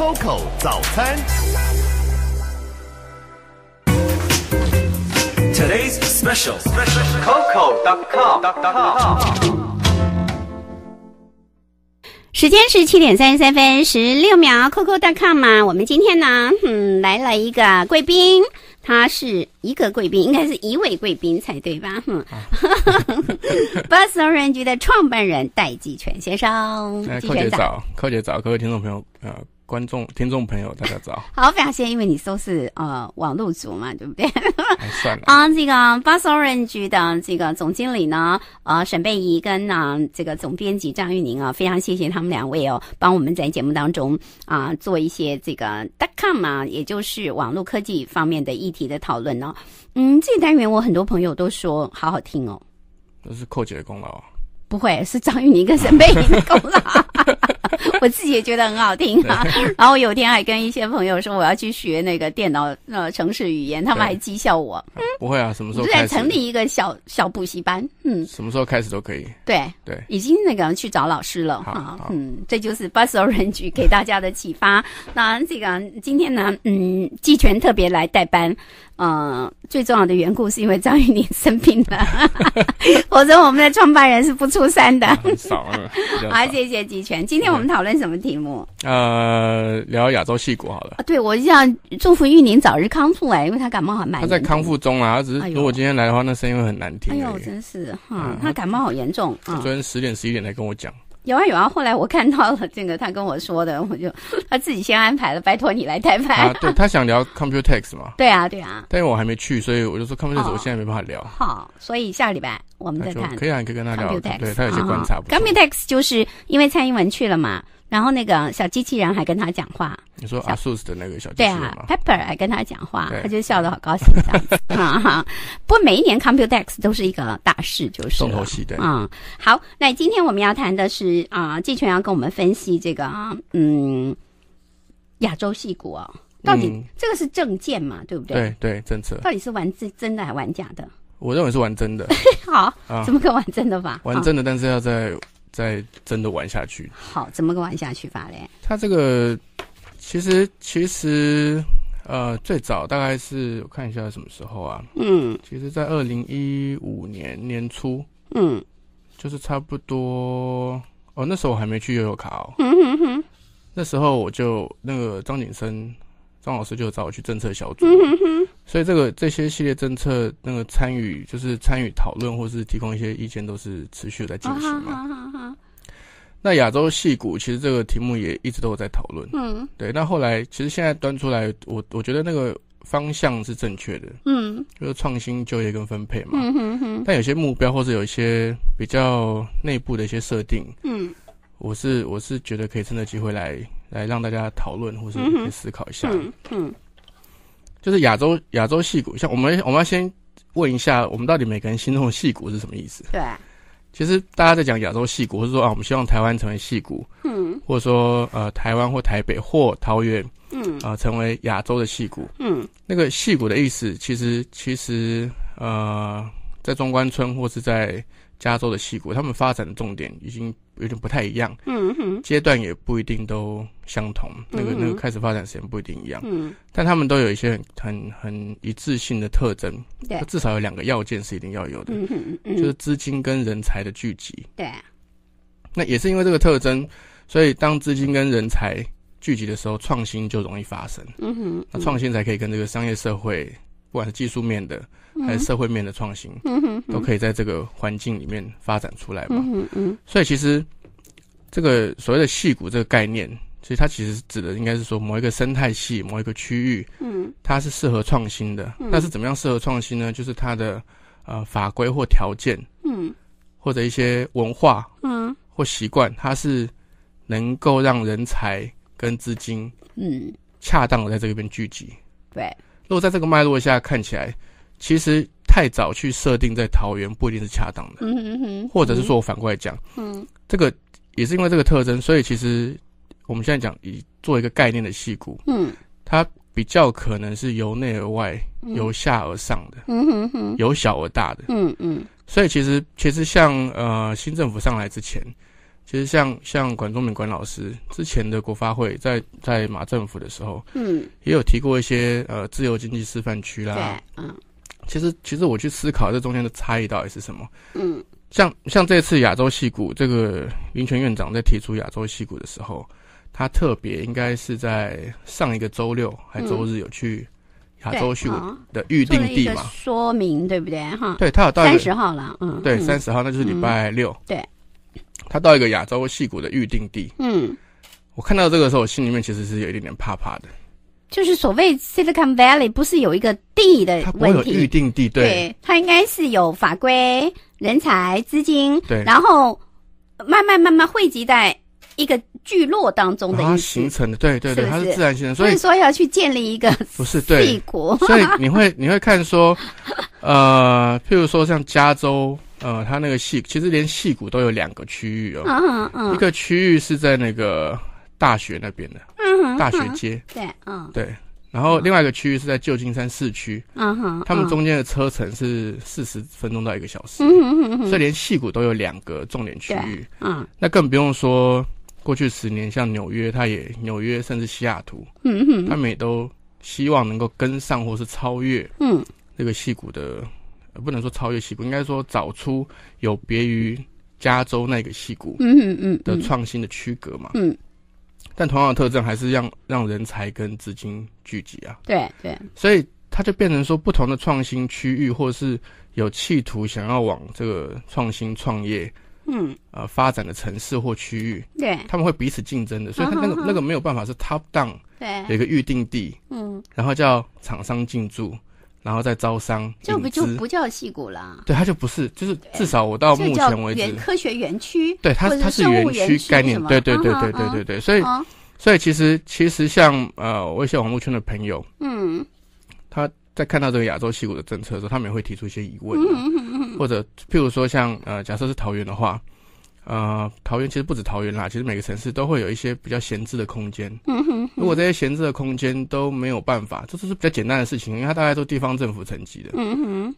Coco 早餐，Today's special，Coco.com，时间是七点三十三分十六秒，Coco.com 嘛。我们今天呢，嗯，来了一个贵宾，他是一个贵宾，应该是一位贵宾才对吧？嗯，Boss Orange 的创办人戴继全先生。哎，寇姐早，寇姐早，各位听众朋友，呃。观众、听众朋友，大家早！好，非常谢，谢，因为你都是呃网络族嘛，对不对？算了。啊，这个 b u z Orange 的这个总经理呢，呃沈贝仪跟呢这个总编辑张玉宁啊，非常谢谢他们两位哦，帮我们在节目当中啊做一些这个 dot com 啊，也就是网络科技方面的议题的讨论呢。嗯，这单元我很多朋友都说好好听哦。这是口姐的功劳。不会，是张玉宁跟沈贝怡的功劳。我自己也觉得很好听啊，然后有天还跟一些朋友说我要去学那个电脑呃城市语言，他们还讥笑我。不会啊，什么时候？就在成立一个小小补习班，嗯，什么时候开始都可以。对对，已经那个去找老师了哈，嗯，这就是 Buso r a n g e 给大家的启发。那这个今天呢，嗯，季全特别来代班。嗯，最重要的缘故是因为张玉宁生病了。我 说我们的创办人是不出山的。好，谢谢吉泉。今天我们讨论什么题目？呃，聊亚洲戏骨好了。啊，对，我就想祝福玉宁早日康复哎，因为他感冒很蛮。他在康复中啊，他只是如果今天来的话，那声音会很难听。哎呦，真是哈，他感冒好严重。昨天十点十一点来跟我讲。有啊有啊，后来我看到了这个，他跟我说的，我就 他自己先安排了，拜托你来代拍。啊，对他想聊 Computex 嘛？对啊，对啊。但是我还没去，所以我就说 Computex 我现在没办法聊。好，所以下个礼拜我们再看。可以啊，你可以跟他聊 Computex，对他有些观察。Computex 就是因为蔡英文去了嘛。然后那个小机器人还跟他讲话，你说阿素的那个小机对啊，Pepper 还跟他讲话，他就笑得好高兴。哈 哈，不过每一年 Computex 都是一个大事，就是重头戏对。嗯，好，那今天我们要谈的是啊，季全要跟我们分析这个嗯，亚洲戏骨啊，到底这个是政见嘛，对不对？对对，政策到底是玩真真的还玩假的？我认为是玩真的。好，怎么可玩真的吧？玩真的，但是要在。再真的玩下去，好，怎么个玩下去法嘞？他这个其实其实呃，最早大概是我看一下什么时候啊？嗯，其实，在二零一五年年初，嗯，就是差不多哦，那时候我还没去悠悠卡哦，嗯哼哼，那时候我就那个张景生。张老师就找我去政策小组，所以这个这些系列政策那个参与就是参与讨论，或是提供一些意见，都是持续在进行嘛。那亚洲戏股其实这个题目也一直都有在讨论。嗯，对。那后来其实现在端出来，我我觉得那个方向是正确的。嗯，就是创新就业跟分配嘛。嗯哼哼。但有些目标或是有一些比较内部的一些设定，嗯，我是我是觉得可以趁著机会来。来让大家讨论，或是去思考一下。嗯，就是亚洲亚洲戏骨，像我们我们要先问一下，我们到底每个人心中的戏骨是什么意思？对，其实大家在讲亚洲戏骨，或是说啊，我们希望台湾成为戏骨，嗯，或者说呃，台湾或台北或桃园，嗯啊，成为亚洲的戏骨，嗯，那个戏骨的意思，其实其实呃，在中关村或是在加州的戏骨，他们发展的重点已经。有点不太一样，嗯哼，阶段也不一定都相同，那个那个开始发展时间不一定一样，嗯，但他们都有一些很很很一致性的特征，对，至少有两个要件是一定要有的，嗯哼，就是资金跟人才的聚集，对，那也是因为这个特征，所以当资金跟人才聚集的时候，创新就容易发生，嗯哼，那创新才可以跟这个商业社会，不管是技术面的。还是社会面的创新，都可以在这个环境里面发展出来嘛？嗯嗯。所以其实这个所谓的“戏谷”这个概念，其实它其实指的应该是说某一个生态系、某一个区域，嗯，它是适合创新的。但是怎么样适合创新呢？就是它的呃法规或条件，嗯，或者一些文化，嗯，或习惯，它是能够让人才跟资金，嗯，恰当的在这边聚集。对。如果在这个脉络下看起来，其实太早去设定在桃园不一定是恰当的，嗯哼，或者是说我反过来讲，嗯，这个也是因为这个特征，所以其实我们现在讲以做一个概念的戏骨，嗯，它比较可能是由内而外、由下而上的，嗯哼哼，由小而大的，嗯嗯。所以其实其实像呃新政府上来之前，其实像像管中明管老师之前的国发会在在马政府的时候，嗯，也有提过一些呃自由经济示范区啦，嗯。其实，其实我去思考这中间的差异到底是什么。嗯，像像这次亚洲戏谷这个林权院长在提出亚洲戏谷的时候，他特别应该是在上一个周六还周日有去亚洲戏的预定地嘛？说明对不对哈？对他有到三十号了，嗯，对，三十号那就是礼拜六。对，他到一个亚洲戏谷的预定地。嗯，我看到这个时候，我心里面其实是有一点点怕怕的。就是所谓 Silicon Valley，不是有一个地的问题？它有预定地，对，它应该是有法规、人才、资金，对，然后慢慢慢慢汇集在一个聚落当中的它形成的，对对对，它是自然形成，所以说要去建立一个 不是对帝国，所以你会 你会看说，呃，譬如说像加州，呃，它那个戏，其实连戏谷都有两个区域哦，嗯嗯、一个区域是在那个大学那边的。大学街，对，嗯，对，然后另外一个区域是在旧金山市区，嗯哼，他们中间的车程是四十分钟到一个小时，嗯嗯嗯，所以连戏谷都有两个重点区域，嗯，那更不用说过去十年，像纽约，它也纽约，甚至西雅图，嗯哼，他们也都希望能够跟上或是超越，嗯，那个戏谷的，不能说超越戏谷，应该说找出有别于加州那个戏谷，嗯嗯嗯，的创新的区隔嘛，嗯。但同样的特征还是让让人才跟资金聚集啊。对对，所以它就变成说，不同的创新区域或是有企图想要往这个创新创业，嗯，呃发展的城市或区域，对，他们会彼此竞争的。所以它那个那个没有办法是 top down，对，有一个预定地，嗯，然后叫厂商进驻。然后再招商这不就不叫戏谷了？对，它就不是，就是至少我到目前为止，科学园区，对它它是园区概念，对对对对对对对。所以所以其实其实像呃，我一些网络圈的朋友，嗯，他在看到这个亚洲戏谷的政策的时候，他们也会提出一些疑问，或者譬如说像呃，假设是桃园的话。呃，桃园其实不止桃园啦，其实每个城市都会有一些比较闲置的空间。如果这些闲置的空间都没有办法，这只是比较简单的事情，因为它大概都地方政府层级的，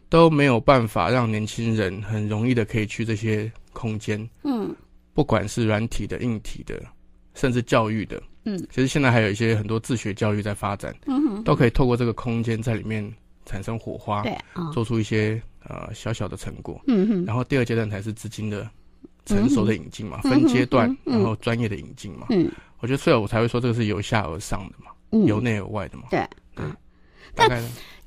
都没有办法让年轻人很容易的可以去这些空间。嗯，不管是软体的、硬体的，甚至教育的，嗯，其实现在还有一些很多自学教育在发展，嗯都可以透过这个空间在里面产生火花，对做出一些呃小小的成果，嗯然后第二阶段才是资金的。成熟的引进嘛，分阶段，然后专业的引进嘛，嗯，我觉得所以，我才会说这个是由下而上的嘛，由内而外的嘛，对，对。但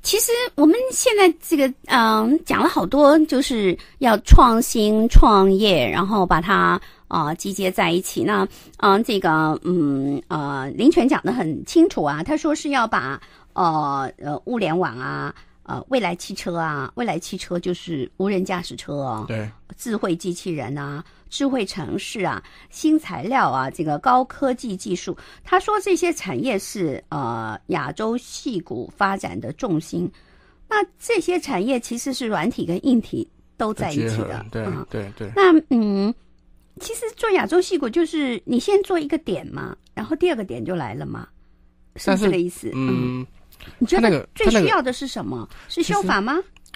其实我们现在这个，嗯，讲了好多，就是要创新创业，然后把它啊集结在一起那，嗯，这个，嗯，呃，林权讲的很清楚啊，他说是要把呃呃物联网啊。呃，未来汽车啊，未来汽车就是无人驾驶车，对，智慧机器人啊，智慧城市啊，新材料啊，这个高科技技术，他说这些产业是呃亚洲细股发展的重心。那这些产业其实是软体跟硬体都在一起的，对对对。那嗯，其实做亚洲戏股就是你先做一个点嘛，然后第二个点就来了嘛，不是这个意思，嗯。你觉得最需要的是什么？是修法吗？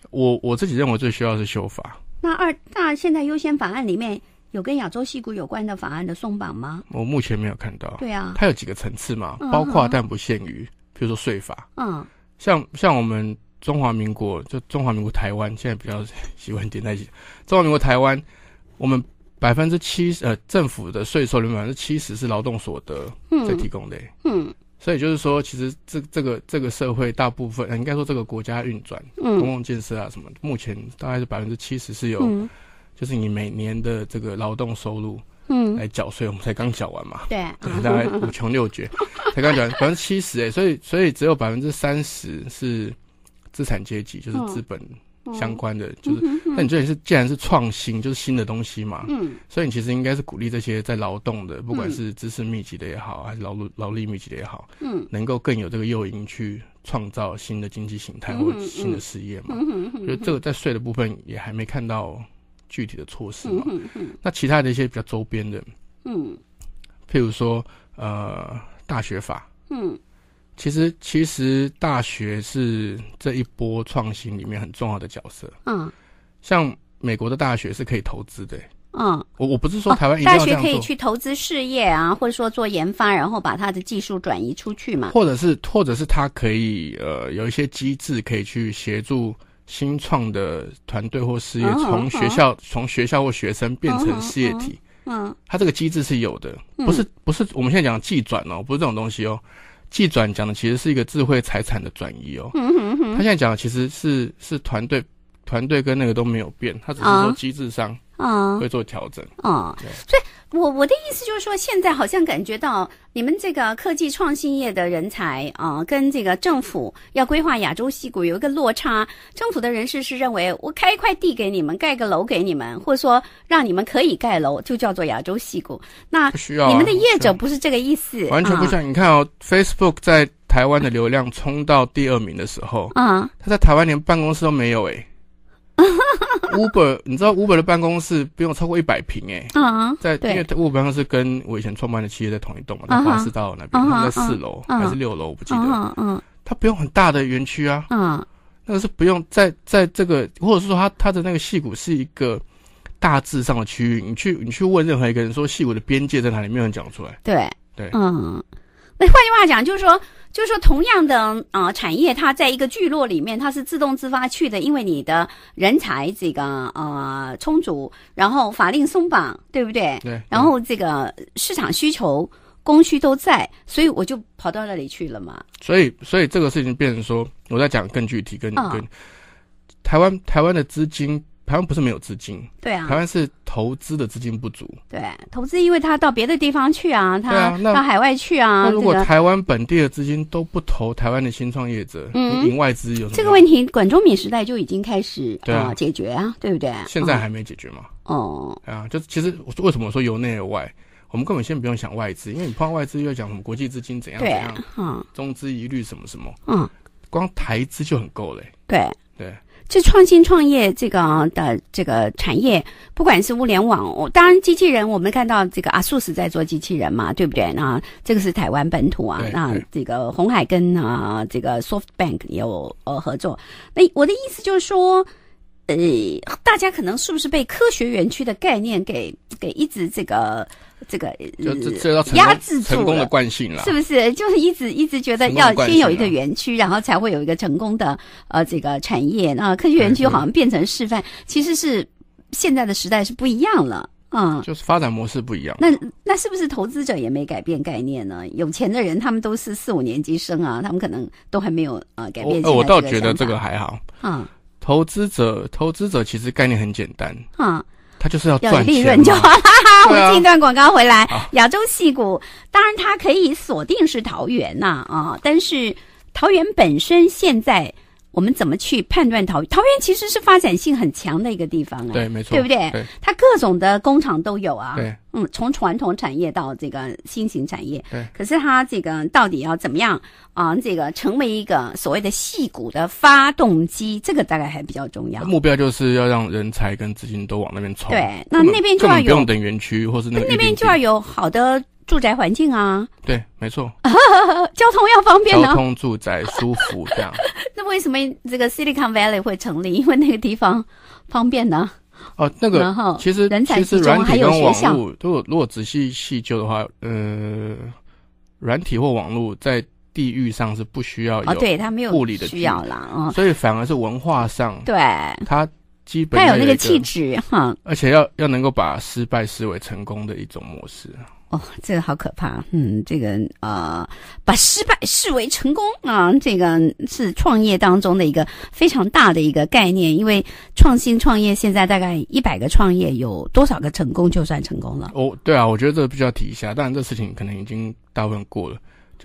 我我自己认为最需要是修法。那二那现在优先法案里面有跟亚洲戏骨有关的法案的送榜吗？我目前没有看到。对啊，它有几个层次嘛，包括但不限于，比如说税法。嗯，像像我们中华民国，就中华民国台湾现在比较 喜欢点在一起。中华民国台湾，我们百分之七十呃政府的税收里面百分之七十是劳动所得在提供的。嗯。所以就是说，其实这这个这个社会大部分，应该说这个国家运转、公共建设啊什么，目前大概是百分之七十是由，就是你每年的这个劳动收入嗯，来缴税，我们才刚缴完嘛，对，大概五穷六绝 才刚缴完百分之七十哎，所以所以只有百分之三十是资产阶级，就是资本。相关的就是，那你这里是既然是创新，就是新的东西嘛，所以你其实应该是鼓励这些在劳动的，不管是知识密集的也好，还是劳劳力密集的也好，能够更有这个诱因去创造新的经济形态或者新的事业嘛。所以这个在税的部分也还没看到具体的措施嘛。那其他的一些比较周边的，嗯，譬如说呃，大学法，嗯。其实，其实大学是这一波创新里面很重要的角色。嗯，像美国的大学是可以投资的。嗯，我我不是说台湾大学可以去投资事业啊，或者说做研发，然后把它的技术转移出去嘛？或者是，或者是它可以呃有一些机制可以去协助新创的团队或事业从学校从学校或学生变成事业体。嗯，它这个机制是有的，不是不是我们现在讲技转哦，不是这种东西哦。技转讲的其实是一个智慧财产的转移哦，他现在讲的其实是是团队团队跟那个都没有变，他只是说机制上会做调整啊，所以。我我的意思就是说，现在好像感觉到你们这个科技创新业的人才啊，跟这个政府要规划亚洲戏谷有一个落差。政府的人士是认为，我开一块地给你们，盖个楼给你们，或者说让你们可以盖楼，就叫做亚洲戏谷。那需要你们的业者不是这个意思，完全不像。你看哦，Facebook 在台湾的流量冲到第二名的时候，嗯，他在台湾连办公室都没有诶。Uber，你知道 Uber 的办公室不用超过一百平哎，在因为 Uber 办公室跟我以前创办的企业在同一栋，嘛，但是是到那边在四楼还是六楼，我不记得。嗯嗯，它不用很大的园区啊，嗯，那个是不用在在这个，或者是说它它的那个戏骨是一个大致上的区域，你去你去问任何一个人说戏骨的边界在哪里，没有人讲出来。对对，嗯，那换句话讲，就是说。就是说，同样的啊，产业它在一个聚落里面，它是自动自发去的，因为你的人才这个呃充足，然后法令松绑，对不对？对。然后这个市场需求、供需都在，所以我就跑到那里去了嘛。所以，所以这个事情变成说，我在讲更具体，跟跟台湾台湾的资金。台湾不是没有资金，对啊，台湾是投资的资金不足。对，投资因为他到别的地方去啊，他到海外去啊。那如果台湾本地的资金都不投台湾的新创业者，引外资有什么？这个问题，管中敏时代就已经开始啊解决啊，对不对？现在还没解决嘛？哦，啊，就是其实为什么说由内而外？我们根本先不用想外资，因为你碰外资又要讲什么国际资金怎样怎样，嗯，中资一律什么什么，嗯，光台资就很够嘞。对，对。这创新创业这个的这个产业，不管是物联网，当然机器人，我们看到这个阿素是在做机器人嘛，对不对？那这个是台湾本土啊，那这个红海跟啊这个 SoftBank 有呃合作。那我的意思就是说，呃，大家可能是不是被科学园区的概念给给一直这个。这个就压制成功的惯性了，是不是？就是一直一直觉得要先有一个园区，然后才会有一个成功的呃这个产业那科学园区好像变成示范，其实是现在的时代是不一样了嗯，就是发展模式不一样。那那是不是投资者也没改变概念呢？有钱的人他们都是四五年级生啊，他们可能都还没有呃改变。我我倒觉得这个还好嗯，投资者投资者其实概念很简单嗯。他就是要赚利润就好了。我进一段广告回来，亚洲戏骨，当然它可以锁定是桃园呐啊，但是桃园本身现在。我们怎么去判断桃桃园？其实是发展性很强的一个地方啊，对，没错，对不对？它各种的工厂都有啊，对，嗯，从传统产业到这个新型产业，对。可是它这个到底要怎么样啊？这个成为一个所谓的细骨的发动机，这个大概还比较重要。目标就是要让人才跟资金都往那边冲，对，那那边就要有不用等园区，或是那边就要有好的。住宅环境啊，对，没错，交通要方便呢。交通、住宅舒服这样。那为什么这个 Silicon Valley 会成立？因为那个地方方便呢？哦，那个其实人才集软体有网校。如果如果仔细细究的话，呃，软体或网络在地域上是不需要有，对它没有物理的需要了，所以反而是文化上，对它基本它有那个气质哈。而且要要能够把失败视为成功的一种模式。哦，这个好可怕。嗯，这个啊，把失败视为成功啊，这个是创业当中的一个非常大的一个概念。因为创新创业现在大概一百个创业有多少个成功就算成功了？哦，对啊，我觉得这个必须要提一下。当然，这事情可能已经大部分过了。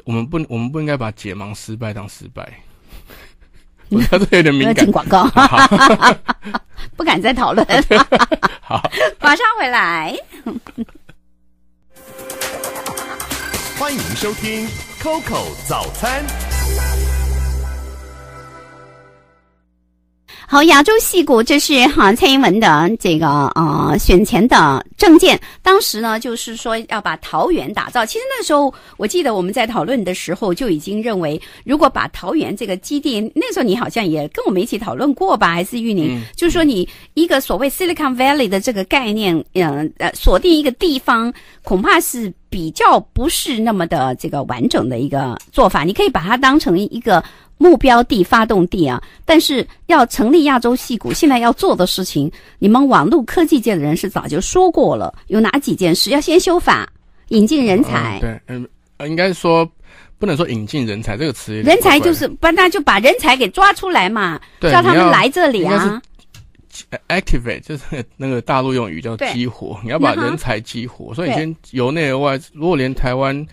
我们不，我们不应该把解盲失败当失败。你这有点敏感。广告。不敢再讨论。好，马上回来。欢迎收听 Coco 早餐。好，亚洲戏谷，这是哈蔡英文的这个呃选前的证件。当时呢，就是说要把桃园打造。其实那时候我记得我们在讨论的时候就已经认为，如果把桃园这个基地，那时候你好像也跟我们一起讨论过吧？还是玉林？就是说你一个所谓 Silicon Valley 的这个概念，嗯呃，锁定一个地方，恐怕是比较不是那么的这个完整的一个做法。你可以把它当成一个。目标地、发动地啊！但是要成立亚洲系股，现在要做的事情，你们网络科技界的人是早就说过了。有哪几件事要先修法、引进人才？对，嗯，应该说不能说引进人才这个词，人才就是把那就把人才给抓出来嘛，叫他们来这里啊。Activate 就是那个大陆用语叫激活，你要把人才激活，所以先由内而外。如果连台湾。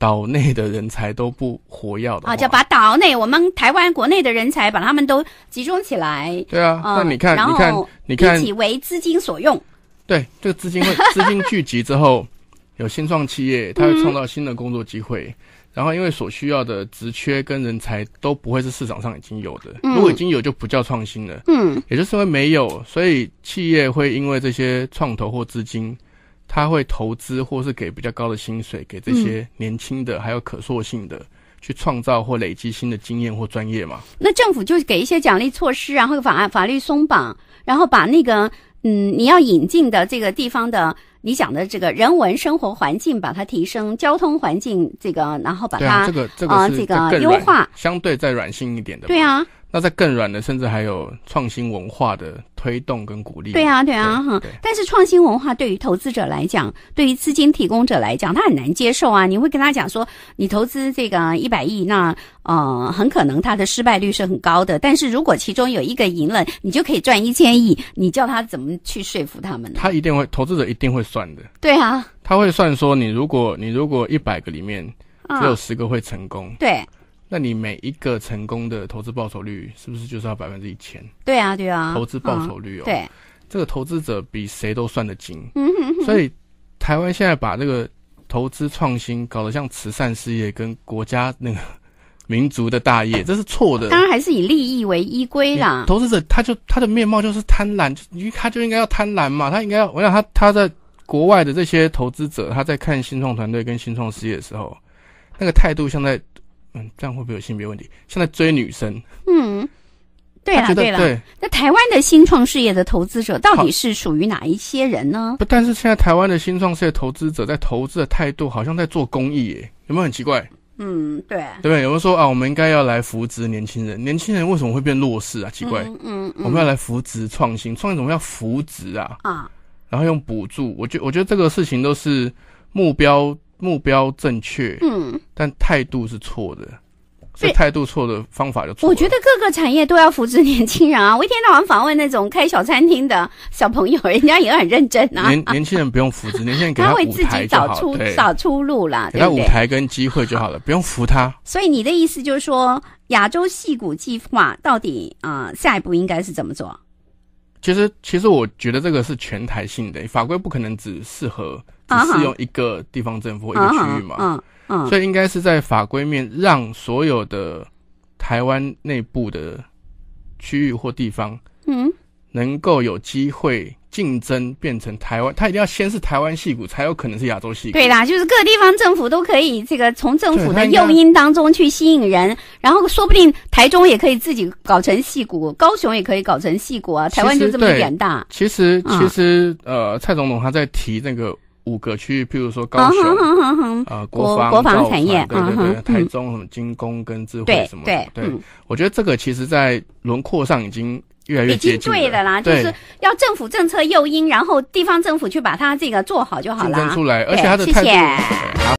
岛内的人才都不活跃的啊！就把岛内我们台湾国内的人才，把他们都集中起来。对啊，那你看，你看，你看，一起为资金所用。对，这个资金会 资金聚集之后，有新创企业，它会创造新的工作机会。然后，因为所需要的职缺跟人才都不会是市场上已经有的，如果已经有就不叫创新了。嗯，也就是为没有，所以企业会因为这些创投或资金。他会投资，或是给比较高的薪水，给这些年轻的，还有可塑性的，去创造或累积新的经验或专业嘛？那政府就给一些奖励措施，然后法法律松绑，然后把那个，嗯，你要引进的这个地方的，你讲的这个人文生活环境，把它提升，交通环境这个，然后把它这个这个这个优化，相对再软性一点的，对啊。那在更软的，甚至还有创新文化的推动跟鼓励。对啊，对啊，哈。但是创新文化对于投资者来讲，对于资金提供者来讲，他很难接受啊。你会跟他讲说，你投资这个一百亿，那呃，很可能他的失败率是很高的。但是如果其中有一个赢了，你就可以赚一千亿，你叫他怎么去说服他们？他一定会，投资者一定会算的。对啊，他会算说，你如果你如果一百个里面只有十个会成功，对。那你每一个成功的投资报酬率是不是就是要百分之一千？对啊，对啊，投资报酬率哦。对，这个投资者比谁都算得精，所以台湾现在把这个投资创新搞得像慈善事业跟国家那个民族的大业，这是错的。当然还是以利益为依归啦。投资者他就他的面貌就是贪婪，就他就应该要贪婪嘛，他应该要。我想他他在国外的这些投资者，他在看新创团队跟新创事业的时候，那个态度像在。嗯，这样会不会有性别问题？现在追女生，嗯，对啊，对了，对。那台湾的新创事业的投资者到底是属于哪一些人呢？不，但是现在台湾的新创事业投资者在投资的态度，好像在做公益耶，有没有很奇怪？嗯，对，对不对？有人说啊，我们应该要来扶植年轻人，年轻人为什么会变弱势啊？奇怪，嗯，我们要来扶植创新，创新怎么要扶植啊？啊，然后用补助，我觉我觉得这个事情都是目标。目标正确，嗯，但态度是错的，所以态度错的方法就错。我觉得各个产业都要扶持年轻人啊！我一天到晚访问那种开小餐厅的小朋友，人家也很认真。年年轻人不用扶持，年轻人给他舞台己找 出找出路啦，给他舞台跟机会就好了，不用扶他。所以你的意思就是说，亚洲戏骨计划到底啊，下一步应该是怎么做？其实，其实我觉得这个是全台性的法规，不可能只适合。只适用一个地方政府或一个区域嘛？嗯嗯，所以应该是在法规面让所有的台湾内部的区域或地方，嗯，能够有机会竞争变成台湾，它一定要先是台湾戏骨才有可能是亚洲戏骨。对啦，就是各地方政府都可以这个从政府的诱因当中去吸引人，然后说不定台中也可以自己搞成戏骨，高雄也可以搞成戏骨啊。台湾就这么一点大。其实其实呃，蔡总统他在提那个。五个区域，譬如说高雄，啊，国防、国防产业，对对，对，台中精工跟智慧什么的，对对，我觉得这个其实在轮廓上已经越来越接近。对的啦，就是要政府政策诱因，然后地方政府去把它这个做好就好了。出来，而且它的态度。